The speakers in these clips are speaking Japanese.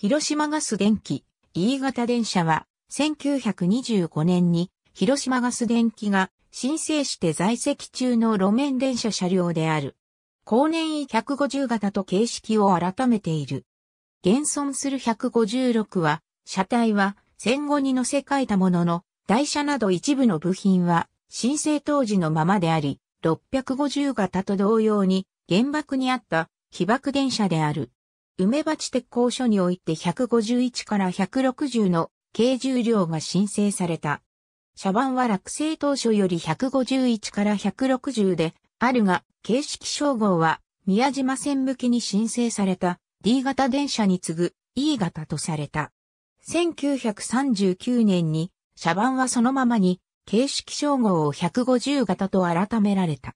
広島ガス電気、E 型電車は、1925年に、広島ガス電気が、申請して在籍中の路面電車車両である。後年 E150 型と形式を改めている。現存する156は、車体は戦後に乗せ替えたものの、台車など一部の部品は、申請当時のままであり、650型と同様に、原爆にあった被爆電車である。梅鉢鉄工所において151から160の軽重量が申請された。車番は落成当初より151から160であるが、形式称号は宮島線向きに申請された D 型電車に次ぐ E 型とされた。1939年に車番はそのままに形式称号を150型と改められた。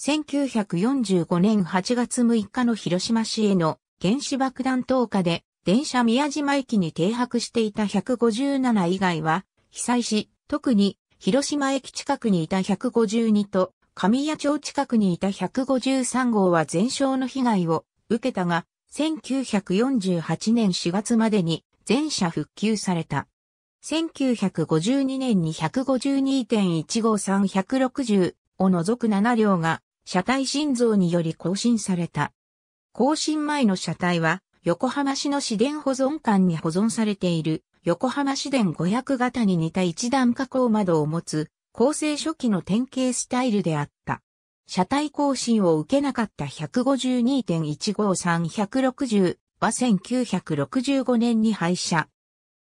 1945年8月6日の広島市への原子爆弾投下で電車宮島駅に停泊していた157以外は被災し、特に広島駅近くにいた152と神谷町近くにいた153号は全焼の被害を受けたが、1948年4月までに全車復旧された。1952年に152.15360を除く7両が車体心臓により更新された。更新前の車体は、横浜市の市電保存館に保存されている、横浜市電500型に似た一段加工窓を持つ、構成初期の典型スタイルであった。車体更新を受けなかった152.153160は1965年に廃車。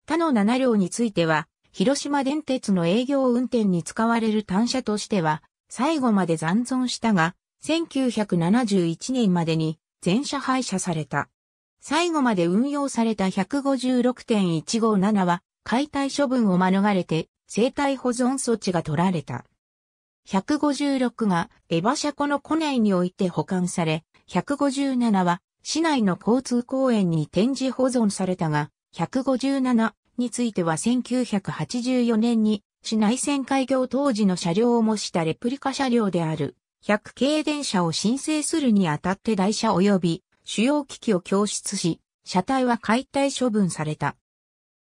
他の7両については、広島電鉄の営業運転に使われる単車としては、最後まで残存したが、1971年までに全車廃車された。最後まで運用された156.157は解体処分を免れて生体保存措置が取られた。156がエバシ車庫の庫内において保管され、157は市内の交通公園に展示保存されたが、157については1984年に市内線開業当時の車両を模したレプリカ車両である100系電車を申請するにあたって台車及び主要機器を供出し、車体は解体処分された。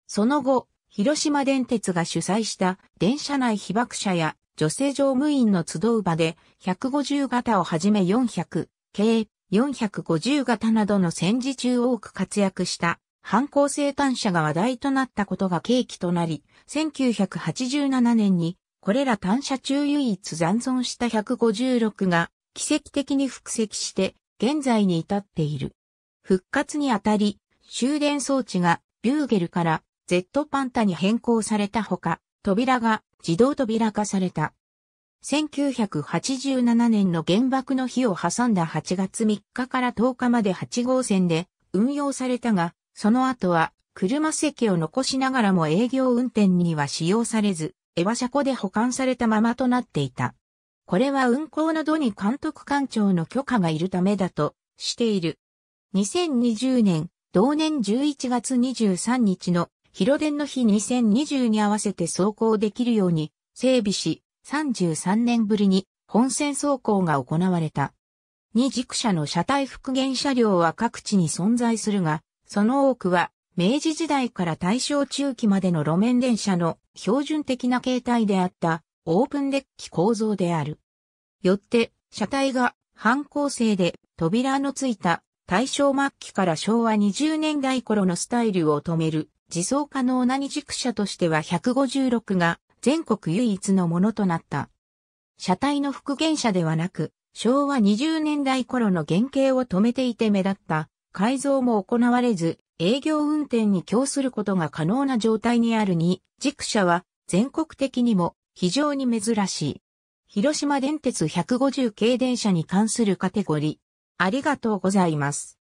その後、広島電鉄が主催した電車内被爆者や女性乗務員の集う場で150型をはじめ400、計450型などの戦時中多く活躍した反抗生誕者が話題となったことが契機となり、1987年にこれら単車中唯一残存した156が奇跡的に復石して現在に至っている。復活にあたり、終電装置がビューゲルから Z パンタに変更されたほか、扉が自動扉化された。1987年の原爆の日を挟んだ8月3日から10日まで8号線で運用されたが、その後は車席を残しながらも営業運転には使用されず、エバ車庫で保管されたままとなっていた。これは運行の度に監督官庁の許可がいるためだとしている。2020年、同年11月23日の広電の日2020に合わせて走行できるように整備し、33年ぶりに本線走行が行われた。二軸車の車体復元車両は各地に存在するが、その多くは明治時代から大正中期までの路面電車の標準的な形態であったオープンデッキ構造である。よって、車体が半構成で扉のついた大正末期から昭和20年代頃のスタイルを止める自走可能な二軸車としては156が全国唯一のものとなった。車体の復元車ではなく、昭和20年代頃の原型を止めていて目立った改造も行われず、営業運転に供することが可能な状態にあるに、軸車は全国的にも非常に珍しい。広島電鉄150系電車に関するカテゴリー。ありがとうございます。